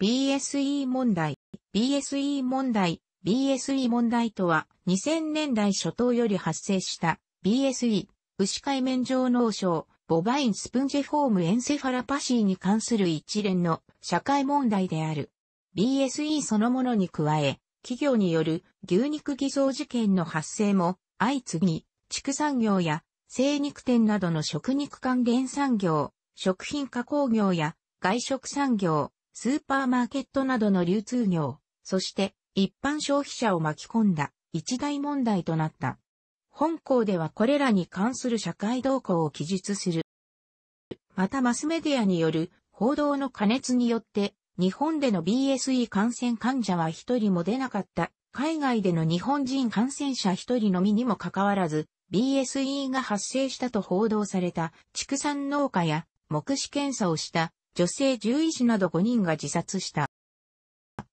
BSE 問題、BSE 問題、BSE 問題とは2000年代初頭より発生した BSE、牛海面上脳症、ボバインスプンジフォームエンセファラパシーに関する一連の社会問題である。BSE そのものに加え、企業による牛肉偽造事件の発生も相次ぎ、畜産業や精肉店などの食肉関連産業、食品加工業や外食産業、スーパーマーケットなどの流通業、そして一般消費者を巻き込んだ一大問題となった。本校ではこれらに関する社会動向を記述する。またマスメディアによる報道の加熱によって、日本での BSE 感染患者は一人も出なかった。海外での日本人感染者一人のみにもかかわらず、BSE が発生したと報道された畜産農家や目視検査をした女性獣医師など5人が自殺した。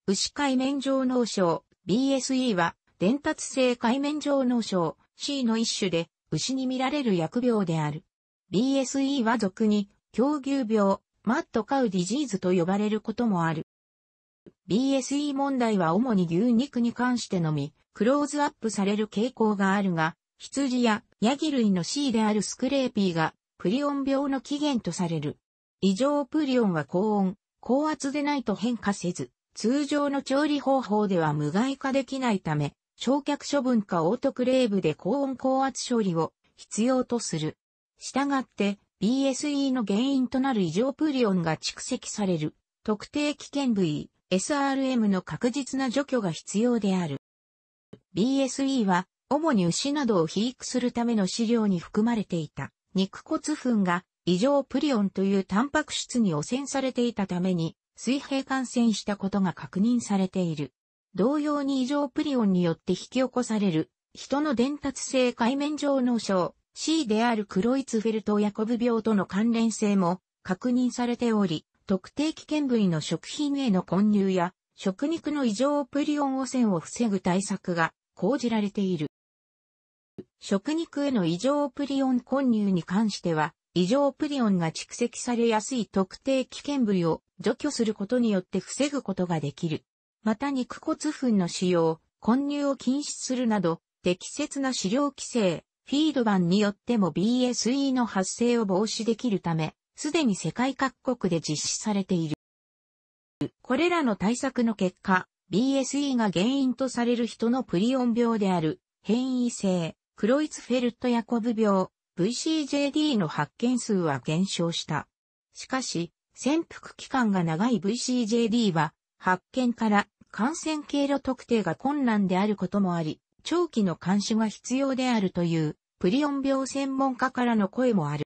牛海面上脳症 BSE は伝達性海面上脳症 C の一種で牛に見られる薬病である。BSE は俗に狂牛病、マットカウディジーズと呼ばれることもある。BSE 問題は主に牛肉に関してのみ、クローズアップされる傾向があるが、羊やヤギ類の C であるスクレーピーがプリオン病の起源とされる。異常プリオンは高温、高圧でないと変化せず、通常の調理方法では無害化できないため、焼却処分かオートクレーブで高温高圧処理を必要とする。したがって、BSE の原因となる異常プリオンが蓄積される、特定危険部位、SRM の確実な除去が必要である。BSE は、主に牛などを肥育するための飼料に含まれていた、肉骨粉が異常プリオンというタンパク質に汚染されていたために、水平感染したことが確認されている。同様に異常プリオンによって引き起こされる、人の伝達性海面上脳症、C であるクロイツフェルト・ヤコブ病との関連性も確認されており、特定危険部位の食品への混入や、食肉の異常プリオン汚染を防ぐ対策が講じられている。食肉への異常プリオン混入に関しては、異常プリオンが蓄積されやすい特定危険部位を除去することによって防ぐことができる。また肉骨粉の使用、混入を禁止するなど、適切な飼料規制、フィード版によっても BSE の発生を防止できるため、すでに世界各国で実施されている。これらの対策の結果、BSE が原因とされる人のプリオン病である、変異性、クロイツフェルトヤコブ病、VCJD の発見数は減少した。しかし、潜伏期間が長い VCJD は、発見から感染経路特定が困難であることもあり、長期の監視が必要であるという、プリオン病専門家からの声もある。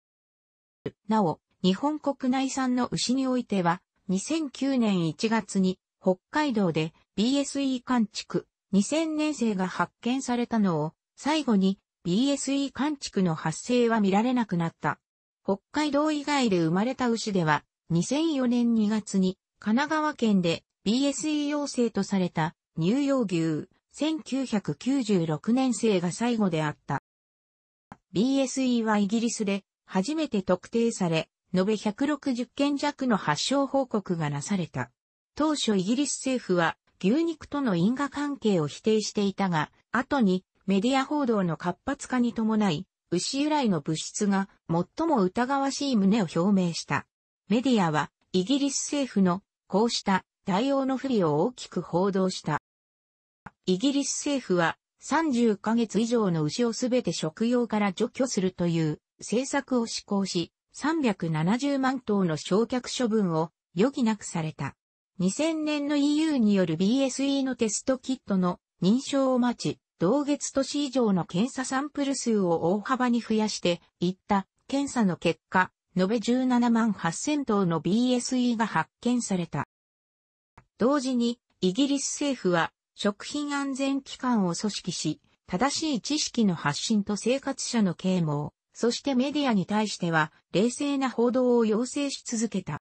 なお、日本国内産の牛においては、2009年1月に北海道で BSE 管畜2000年生が発見されたのを最後に BSE 管畜の発生は見られなくなった。北海道以外で生まれた牛では、2004年2月に神奈川県で BSE 陽性とされた乳幼牛1996年生が最後であった。BSE はイギリスで初めて特定され、延べ160件弱の発症報告がなされた。当初イギリス政府は牛肉との因果関係を否定していたが、後にメディア報道の活発化に伴い、牛由来の物質が最も疑わしい旨を表明した。メディアはイギリス政府のこうした対応の不備を大きく報道した。イギリス政府は30ヶ月以上の牛をすべて食用から除去するという政策を施行し、370万頭の焼却処分を余儀なくされた。2000年の EU による BSE のテストキットの認証を待ち、同月年以上の検査サンプル数を大幅に増やしていった検査の結果、延べ17万8000頭の BSE が発見された。同時に、イギリス政府は食品安全機関を組織し、正しい知識の発信と生活者の啓蒙、そしてメディアに対しては冷静な報道を要請し続けた。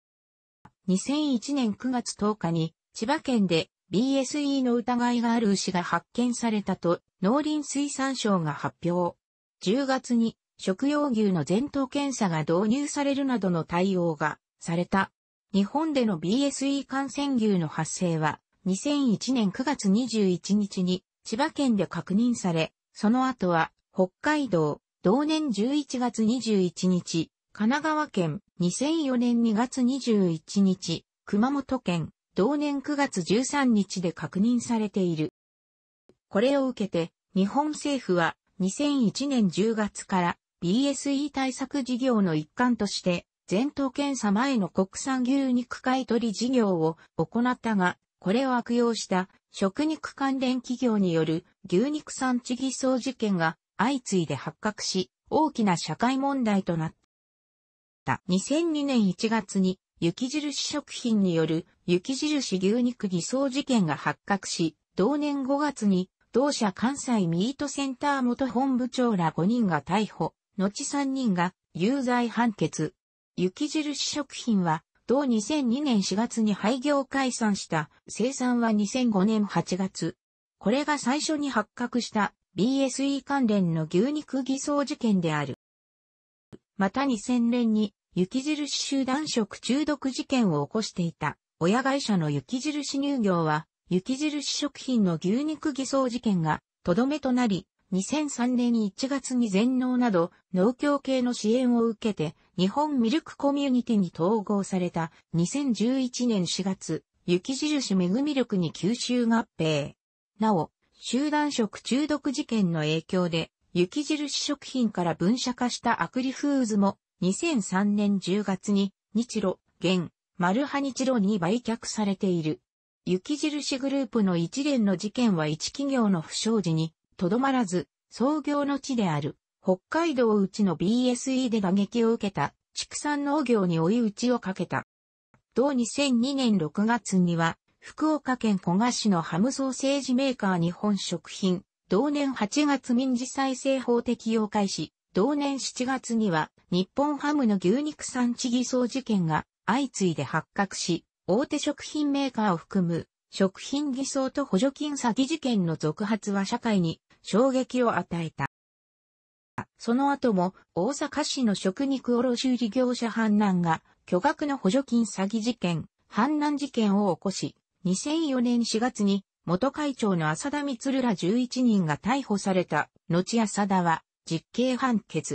2001年9月10日に千葉県で BSE の疑いがある牛が発見されたと農林水産省が発表。10月に食用牛の全頭検査が導入されるなどの対応がされた。日本での BSE 感染牛の発生は2001年9月21日に千葉県で確認され、その後は北海道、同年11月21日、神奈川県、2004年2月21日、熊本県、同年9月13日で確認されている。これを受けて、日本政府は2001年10月から BSE 対策事業の一環として、全頭検査前の国産牛肉買取事業を行ったが、これを悪用した食肉関連企業による牛肉産地偽装事件が相次いで発覚し、大きな社会問題となった。2002年1月に雪印食品による雪印牛肉偽装事件が発覚し、同年5月に同社関西ミートセンター元本部長ら5人が逮捕、後3人が有罪判決。雪印食品は、同2002年4月に廃業解散した生産は2005年8月。これが最初に発覚した BSE 関連の牛肉偽装事件である。また2000年に雪印集団食中毒事件を起こしていた、親会社の雪印乳業は、雪印食品の牛肉偽装事件が、とどめとなり、2003年1月に全農など農協系の支援を受けて日本ミルクコミュニティに統合された2011年4月、雪印メグミルクに吸収合併。なお、集団食中毒事件の影響で雪印食品から分社化したアクリフーズも2003年10月に日露、現、マルハ日露に売却されている。雪印グループの一連の事件は一企業の不祥事にとどまらず、創業の地である北海道うちの BSE で打撃を受けた畜産農業に追い打ちをかけた。同2002年6月には、福岡県古賀市のハムソーセージメーカー日本食品、同年8月民事再生法適用開始、同年7月には日本ハムの牛肉産地偽装事件が相次いで発覚し、大手食品メーカーを含む食品偽装と補助金詐欺事件の続発は社会に衝撃を与えた。その後も大阪市の食肉卸売業者反乱が巨額の補助金詐欺事件、反乱事件を起こし、2004年4月に元会長の浅田光ら11人が逮捕された、後浅田は実刑判決。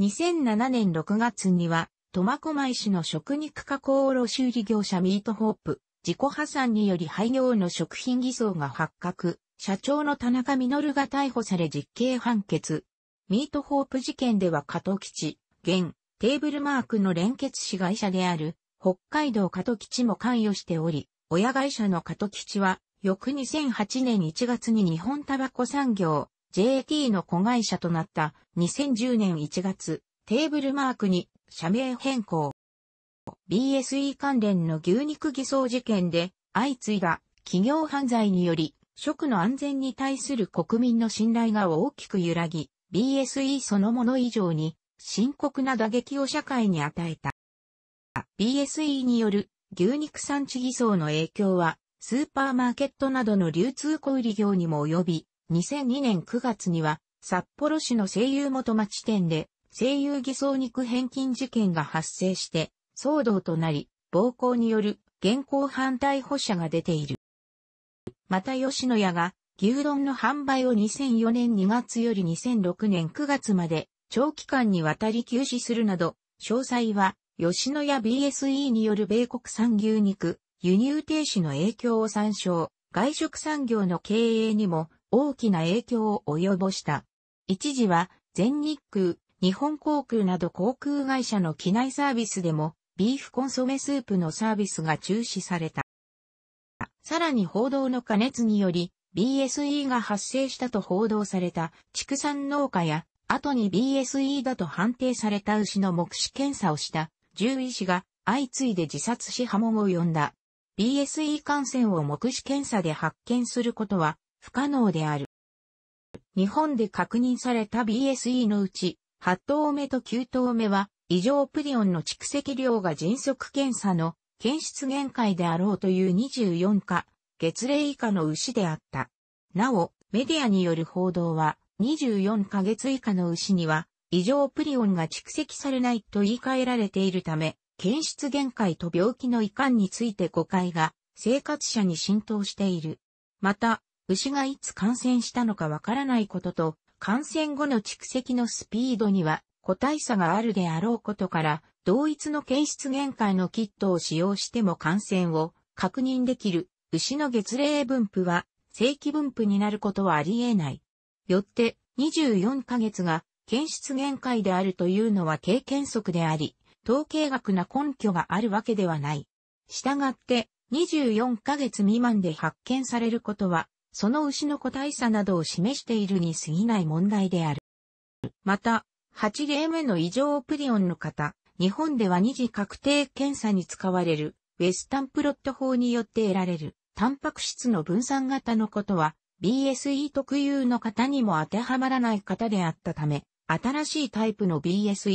2007年6月には、苫小牧市の食肉加工卸売業者ミートホープ、自己破産により廃業の食品偽装が発覚、社長の田中実が逮捕され実刑判決。ミートホープ事件では加藤吉、現、テーブルマークの連結子会社である、北海道加藤吉も関与しており、親会社の加藤吉は、翌2008年1月に日本タバコ産業、JT の子会社となった2010年1月、テーブルマークに社名変更。BSE 関連の牛肉偽装事件で相次いだ企業犯罪により食の安全に対する国民の信頼が大きく揺らぎ、BSE そのもの以上に深刻な打撃を社会に与えた。BSE による牛肉産地偽装の影響はスーパーマーケットなどの流通小売業にも及び、2002年9月には、札幌市の声優元町店で、声優偽装肉返金事件が発生して、騒動となり、暴行による現行犯逮捕者が出ている。また吉野家が牛丼の販売を2004年2月より2006年9月まで長期間にわたり休止するなど、詳細は吉野家 BSE による米国産牛肉輸入停止の影響を参照、外食産業の経営にも大きな影響を及ぼした。一時は全日空、日本航空など航空会社の機内サービスでもビーフコンソメスープのサービスが中止された。さらに報道の加熱により BSE が発生したと報道された畜産農家や後に BSE だと判定された牛の目視検査をした獣医師が相次いで自殺し波紋を呼んだ。BSE 感染を目視検査で発見することは不可能である。日本で確認された BSE のうち、8頭目と9頭目は、異常プリオンの蓄積量が迅速検査の検出限界であろうという24か月齢以下の牛であった。なお、メディアによる報道は、24ヶ月以下の牛には、異常プリオンが蓄積されないと言い換えられているため、検出限界と病気の遺憾について誤解が生活者に浸透している。また、牛がいつ感染したのかわからないことと、感染後の蓄積のスピードには個体差があるであろうことから、同一の検出限界のキットを使用しても感染を確認できる牛の月齢分布は正規分布になることはあり得ない。よって24ヶ月が検出限界であるというのは経験則であり、統計学な根拠があるわけではない。したがって24ヶ月未満で発見されることはその牛の個体差などを示しているに過ぎない問題である。また、8例目の異常プリオンの方、日本では二次確定検査に使われるウェスタンプロット法によって得られるタンパク質の分散型のことは BSE 特有の方にも当てはまらない方であったため、新しいタイプの BSE、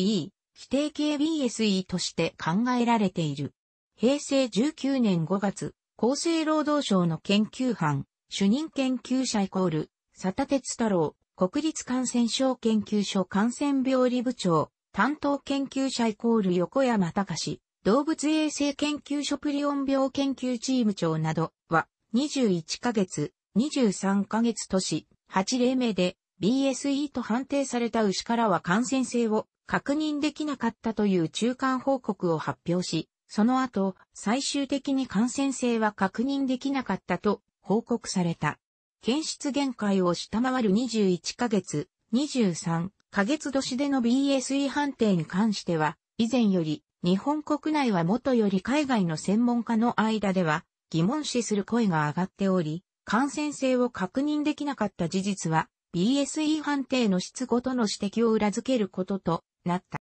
規定系 BSE として考えられている。平成19年5月、厚生労働省の研究班、主任研究者イコール、佐田哲太郎、国立感染症研究所感染病理部長、担当研究者イコール横山隆、動物衛生研究所プリオン病研究チーム長などは、21ヶ月、23ヶ月し、8例目で BSE と判定された牛からは感染性を確認できなかったという中間報告を発表し、その後、最終的に感染性は確認できなかったと報告された。検出限界を下回る21ヶ月、23ヶ月年での BSE 判定に関しては、以前より日本国内は元より海外の専門家の間では疑問視する声が上がっており、感染性を確認できなかった事実は BSE 判定の質ごとの指摘を裏付けることとなった。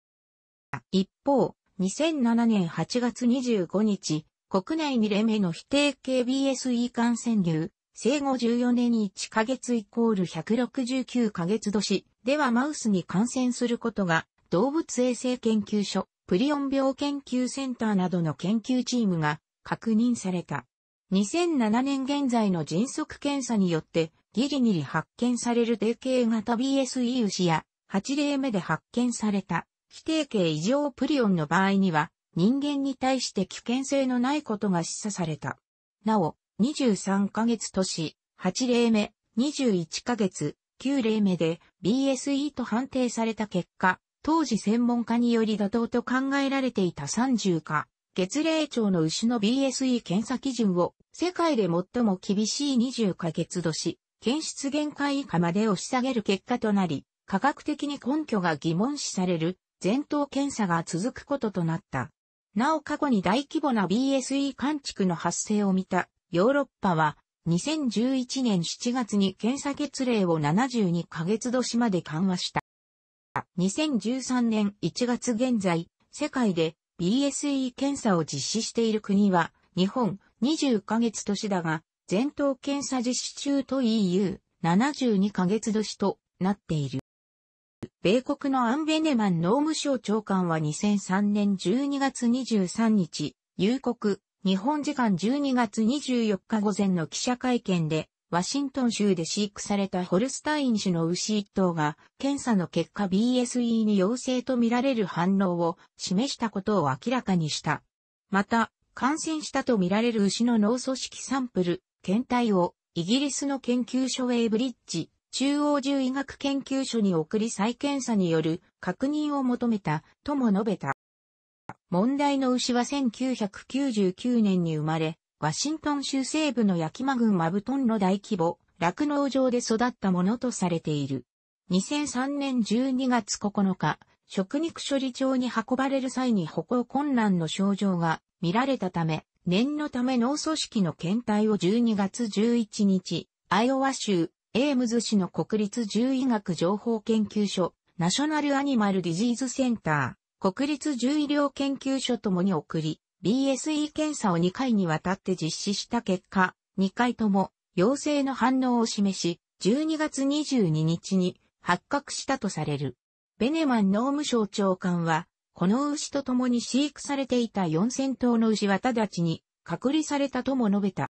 一方、2007年8月25日、国内2例目の非定型 b s e 感染流、生後14年1ヶ月イコール169ヶ月年ではマウスに感染することが動物衛生研究所、プリオン病研究センターなどの研究チームが確認された。2007年現在の迅速検査によってギリギリ発見される定型型 BSE 牛や8例目で発見された非定型異常プリオンの場合には人間に対して危険性のないことが示唆された。なお、23ヶ月年、8例目、21ヶ月、9例目で BSE と判定された結果、当時専門家により妥当と考えられていた30か、月齢長の牛の BSE 検査基準を世界で最も厳しい20ヶ月年、検出限界以下まで押し下げる結果となり、科学的に根拠が疑問視される前頭検査が続くこととなった。なお過去に大規模な BSE 管蓄の発生を見たヨーロッパは2011年7月に検査月齢を72ヶ月年まで緩和した。2013年1月現在、世界で BSE 検査を実施している国は、日本20ヶ月年だが、全頭検査実施中と EU72 ヶ月年となっている。米国のアン・ベネマン農務省長官は2003年12月23日、有国、日本時間12月24日午前の記者会見で、ワシントン州で飼育されたホルスタイン種の牛1頭が、検査の結果 BSE に陽性とみられる反応を示したことを明らかにした。また、感染したとみられる牛の脳組織サンプル、検体を、イギリスの研究所ウェイブリッジ、中央獣医学研究所に送り再検査による確認を求めたとも述べた。問題の牛は1999年に生まれ、ワシントン州西部のヤキマ群マブトンの大規模、酪農場で育ったものとされている。2003年12月9日、食肉処理場に運ばれる際に歩行困難の症状が見られたため、念のため脳組織の検体を12月11日、アイオワ州エームズ市の国立獣医学情報研究所、ナショナルアニマルディジーズセンター、国立獣医療研究所ともに送り、BSE 検査を2回にわたって実施した結果、2回とも陽性の反応を示し、12月22日に発覚したとされる。ベネマン農務省長官は、この牛と共に飼育されていた4000頭の牛は直ちに隔離されたとも述べた。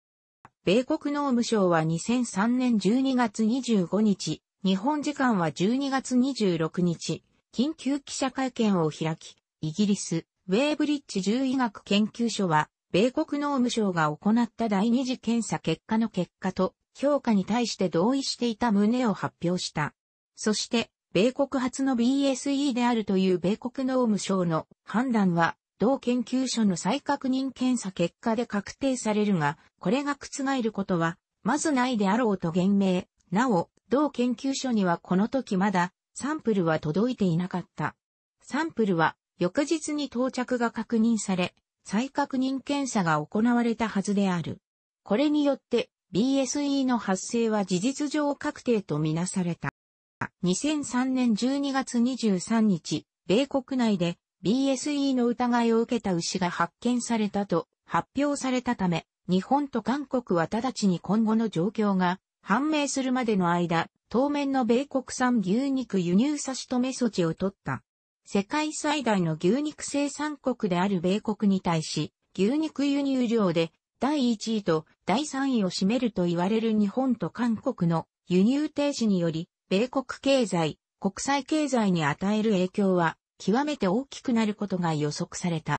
米国農務省は2003年12月25日、日本時間は12月26日、緊急記者会見を開き、イギリス、ウェーブリッジ獣医学研究所は、米国農務省が行った第二次検査結果の結果と評価に対して同意していた旨を発表した。そして、米国初の BSE であるという米国農務省の判断は同研究所の再確認検査結果で確定されるが、これが覆ることは、まずないであろうと言明。なお、同研究所にはこの時まだ、サンプルは届いていなかった。サンプルは、翌日に到着が確認され、再確認検査が行われたはずである。これによって BSE の発生は事実上確定とみなされた。2003年12月23日、米国内で BSE の疑いを受けた牛が発見されたと発表されたため、日本と韓国は直ちに今後の状況が判明するまでの間、当面の米国産牛肉輸入差し止め措置を取った。世界最大の牛肉生産国である米国に対し、牛肉輸入量で第1位と第3位を占めると言われる日本と韓国の輸入停止により、米国経済、国際経済に与える影響は極めて大きくなることが予測された。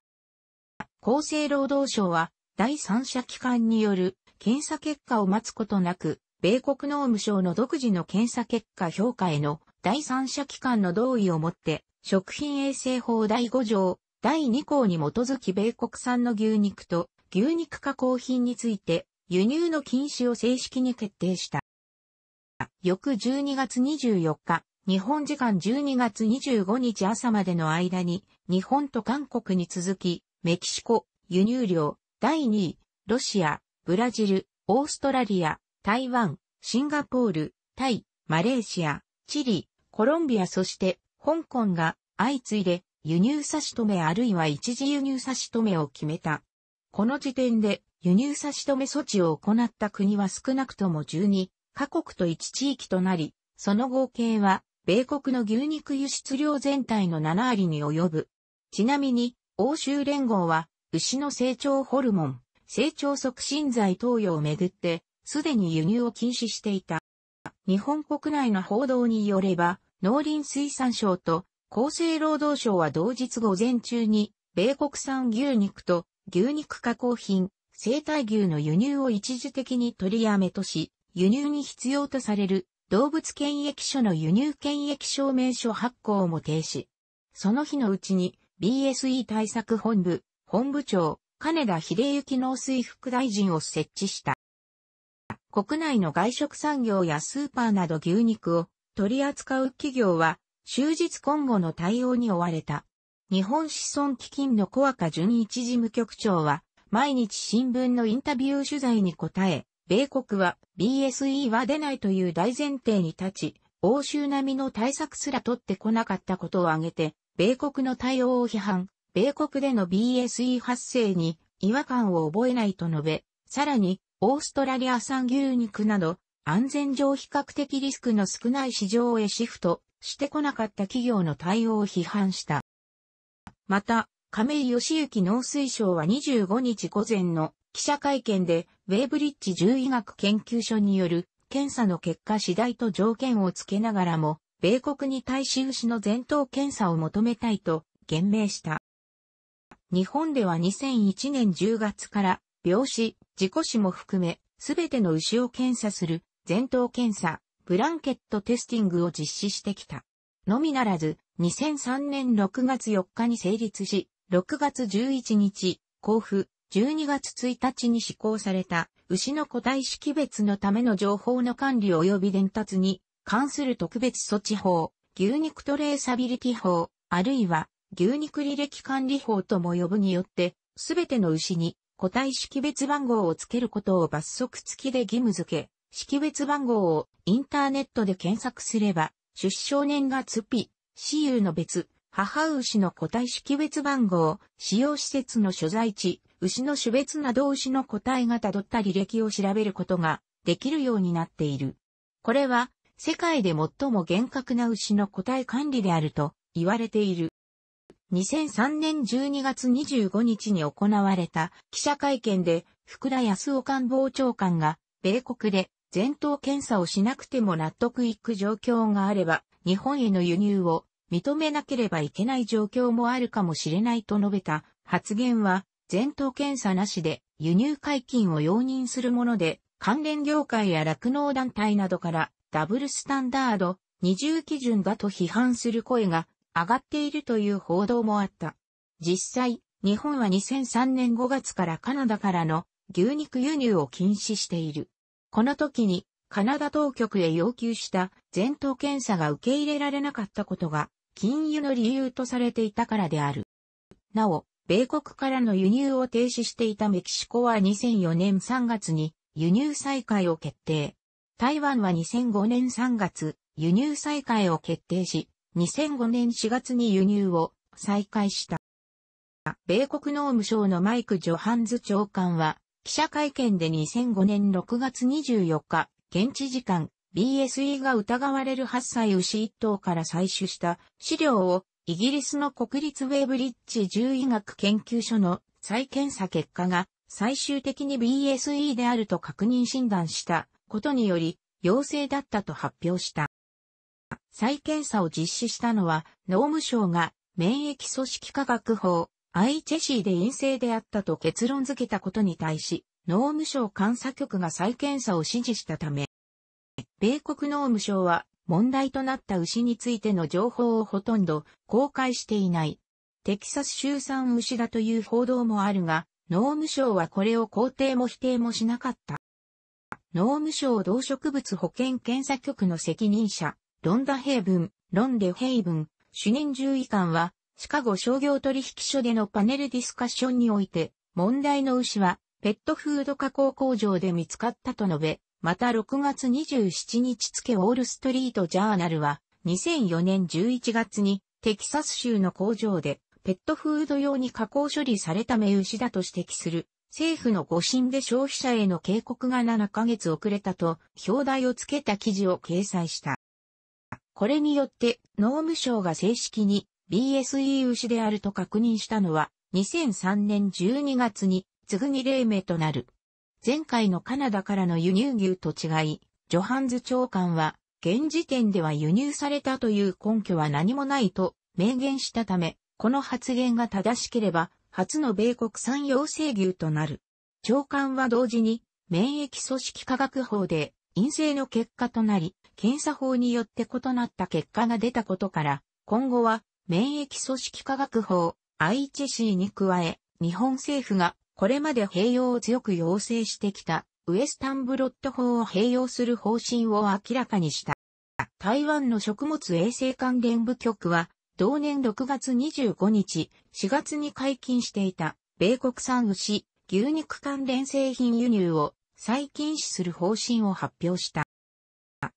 厚生労働省は、第三者機関による検査結果を待つことなく、米国農務省の独自の検査結果評価への第三者機関の同意をもって、食品衛生法第5条、第2項に基づき米国産の牛肉と牛肉加工品について輸入の禁止を正式に決定した。翌12月24日、日本時間12月25日朝までの間に、日本と韓国に続き、メキシコ、輸入量、第2位、ロシア、ブラジル、オーストラリア、台湾、シンガポール、タイ、マレーシア、チリ、コロンビアそして、香港が、相次いで、輸入差し止めあるいは一時輸入差し止めを決めた。この時点で、輸入差し止め措置を行った国は少なくとも12カ国と1地域となり、その合計は米国の牛肉輸出量全体の7割に及ぶ。ちなみに、欧州連合は、牛の成長ホルモン、成長促進剤投与をめぐって、すでに輸入を禁止していた。日本国内の報道によれば、農林水産省と厚生労働省は同日午前中に、米国産牛肉と牛肉加工品、生体牛の輸入を一時的に取りやめとし、輸入に必要とされる動物検疫所の輸入検疫証明書発行も停止。その日のうちに BSE 対策本部、本部長、金田秀幸農水副大臣を設置した。国内の外食産業やスーパーなど牛肉を取り扱う企業は終日今後の対応に追われた。日本子孫基金の小赤淳一事務局長は毎日新聞のインタビュー取材に答え、米国は BSE は出ないという大前提に立ち、欧州並みの対策すら取ってこなかったことを挙げて、米国の対応を批判、米国での BSE 発生に違和感を覚えないと述べ、さらに、オーストラリア産牛肉など、安全上比較的リスクの少ない市場へシフトしてこなかった企業の対応を批判した。また、亀井義行農水省は25日午前の記者会見で、ウェイブリッジ獣医学研究所による検査の結果次第と条件をつけながらも、米国に対し牛の前頭検査を求めたいと言明した。日本では2001年10月から病死、事故死も含め、すべての牛を検査する前頭検査、ブランケットテスティングを実施してきた。のみならず、2003年6月4日に成立し、6月11日、交付、12月1日に施行された牛の個体識別のための情報の管理及び伝達に関する特別措置法、牛肉トレーサビリティ法、あるいは牛肉履歴管理法とも呼ぶによって、すべての牛に個体識別番号をつけることを罰則付きで義務付け、識別番号をインターネットで検索すれば、出生年月日、死有の別、母牛の個体識別番号、使用施設の所在地、牛の種別など牛の個体が辿った履歴を調べることができるようになっている。これは世界で最も厳格な牛の個体管理であると言われている。2003年12月25日に行われた記者会見で福田康夫官房長官が米国で全頭検査をしなくても納得いく状況があれば日本への輸入を認めなければいけない状況もあるかもしれないと述べた発言は全頭検査なしで輸入解禁を容認するもので、関連業界や酪農団体などからダブルスタンダード、二重基準だと批判する声が上がっているという報道もあった。実際、日本は2003年5月からカナダからの牛肉輸入を禁止している。この時にカナダ当局へ要求した全頭検査が受け入れられなかったことが禁輸の理由とされていたからである。なお、米国からの輸入を停止していたメキシコは2004年3月に輸入再開を決定。台湾は2005年3月、輸入再開を決定し、2005年4月に輸入を再開した。米国農務省のマイク・ジョハンズ長官は、記者会見で2005年6月24日、現地時間、BSE が疑われる8歳牛1頭から採取した資料をイギリスの国立ウェーブリッジ獣医学研究所の再検査結果が最終的に BSE であると確認診断したことにより陽性だったと発表した。再検査を実施したのは農務省が免疫組織科学法 i シ c で陰性であったと結論付けたことに対し農務省監査局が再検査を指示したため、米国農務省は問題となった牛についての情報をほとんど公開していない。テキサス州産牛だという報道もあるが、農務省はこれを肯定も否定もしなかった。農務省動植物保健検査局の責任者、ロンダヘイブン、ロンデヘイブン、主任獣医官は、シカゴ商業取引所でのパネルディスカッションにおいて、問題の牛は、ペットフード加工工場で見つかったと述べ、また6月27日付ウォールストリートジャーナルは2004年11月にテキサス州の工場でペットフード用に加工処理された目牛だと指摘する政府の誤審で消費者への警告が7ヶ月遅れたと表題をつけた記事を掲載した。これによって農務省が正式に BSE 牛であると確認したのは2003年12月に次ぐ2例目となる。前回のカナダからの輸入牛と違い、ジョハンズ長官は、現時点では輸入されたという根拠は何もないと明言したため、この発言が正しければ、初の米国産養成牛となる。長官は同時に、免疫組織科学法で陰性の結果となり、検査法によって異なった結果が出たことから、今後は免疫組織科学法 IHC に加え、日本政府がこれまで併用を強く要請してきたウエスタンブロット法を併用する方針を明らかにした。台湾の食物衛生関連部局は、同年6月25日、4月に解禁していた、米国産牛、牛肉関連製品輸入を再禁止する方針を発表した。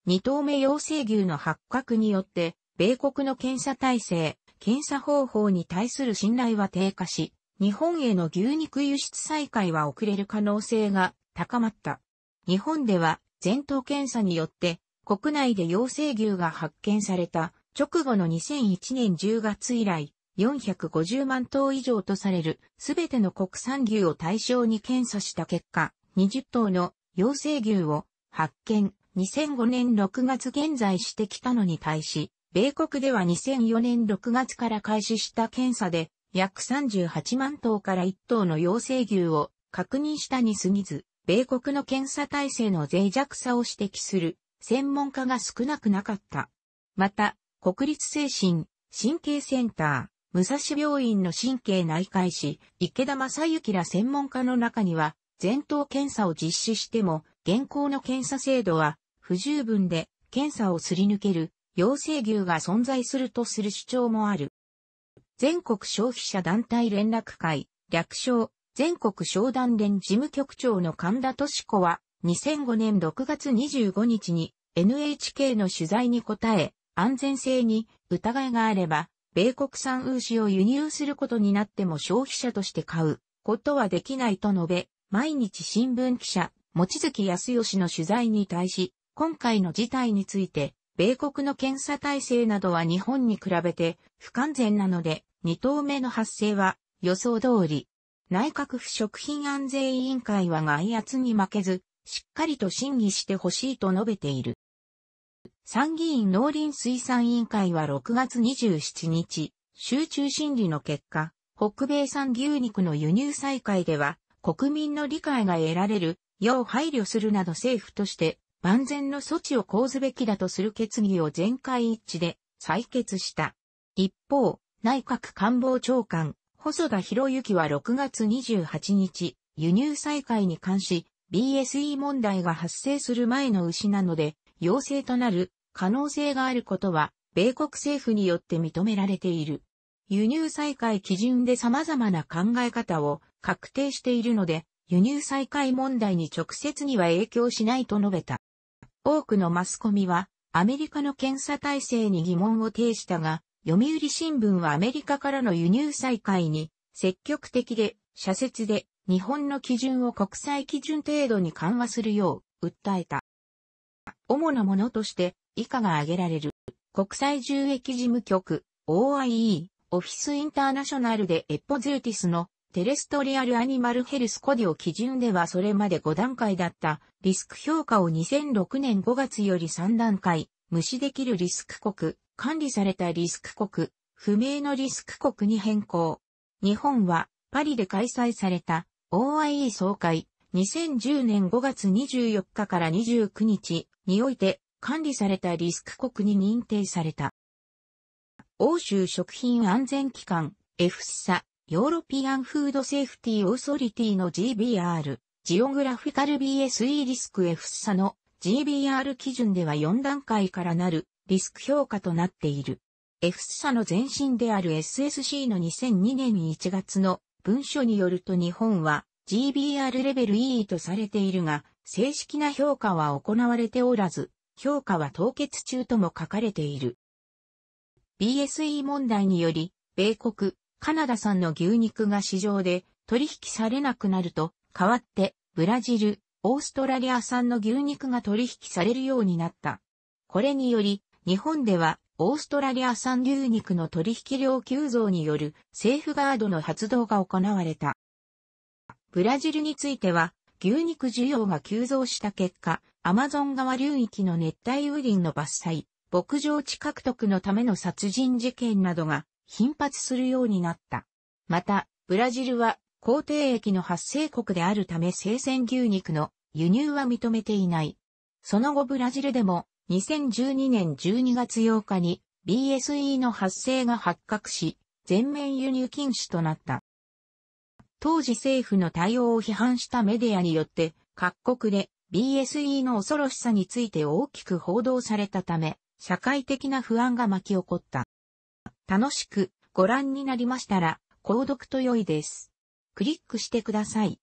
二頭目陽性牛の発覚によって、米国の検査体制、検査方法に対する信頼は低下し、日本への牛肉輸出再開は遅れる可能性が高まった。日本では前頭検査によって国内で陽性牛が発見された直後の2001年10月以来450万頭以上とされるすべての国産牛を対象に検査した結果20頭の陽性牛を発見2005年6月現在してきたのに対し米国では2004年6月から開始した検査で約38万頭から1頭の養成牛を確認したに過ぎず、米国の検査体制の脆弱さを指摘する専門家が少なくなかった。また、国立精神、神経センター、武蔵病院の神経内科医師、池田正幸ら専門家の中には、前頭検査を実施しても、現行の検査制度は不十分で検査をすり抜ける陽性牛が存在するとする主張もある。全国消費者団体連絡会、略称、全国商談連事務局長の神田敏子は、2005年6月25日に NHK の取材に答え、安全性に疑いがあれば、米国産ウーシを輸入することになっても消費者として買うことはできないと述べ、毎日新聞記者、持月康義の取材に対し、今回の事態について、米国の検査体制などは日本に比べて不完全なので、2頭目の発生は予想通り。内閣府食品安全委員会は外圧に負けず、しっかりと審議してほしいと述べている。参議院農林水産委員会は6月27日、集中審理の結果、北米産牛肉の輸入再開では、国民の理解が得られる、要配慮するなど政府として、万全の措置を講ずべきだとする決議を全会一致で採決した。一方、内閣官房長官、細田博之は6月28日、輸入再開に関し、BSE 問題が発生する前の牛なので、陽性となる可能性があることは、米国政府によって認められている。輸入再開基準で様々な考え方を確定しているので、輸入再開問題に直接には影響しないと述べた。多くのマスコミは、アメリカの検査体制に疑問を呈したが、読売新聞はアメリカからの輸入再開に積極的で、社説で日本の基準を国際基準程度に緩和するよう訴えた。主なものとして以下が挙げられる。国際重益事務局 OIE オフィスインターナショナルでエッポゼーティスのテレストリアルアニマルヘルスコディを基準ではそれまで5段階だったリスク評価を2006年5月より3段階無視できるリスク国、管理されたリスク国、不明のリスク国に変更。日本はパリで開催された OIE 総会2010年5月24日から29日において管理されたリスク国に認定された。欧州食品安全機関 f s a ヨーロピアンフードセーフティーオーソリティの GBR ジオグラフィカル BSE リスク f s a の GBR 基準では4段階からなるリスク評価となっている。F 社の前身である SSC の2002年1月の文書によると日本は GBR レベル E とされているが、正式な評価は行われておらず、評価は凍結中とも書かれている。BSE 問題により、米国、カナダ産の牛肉が市場で取引されなくなると、代わって、ブラジル、オーストラリア産の牛肉が取引されるようになった。これにより、日本ではオーストラリア産牛肉の取引量急増によるセーフガードの発動が行われた。ブラジルについては、牛肉需要が急増した結果、アマゾン川流域の熱帯雨林の伐採、牧場地獲得のための殺人事件などが頻発するようになった。また、ブラジルは、皇帝駅の発生国であるため生鮮牛肉の輸入は認めていない。その後ブラジルでも2012年12月8日に BSE の発生が発覚し、全面輸入禁止となった。当時政府の対応を批判したメディアによって各国で BSE の恐ろしさについて大きく報道されたため、社会的な不安が巻き起こった。楽しくご覧になりましたら、購読と良いです。クリックしてください。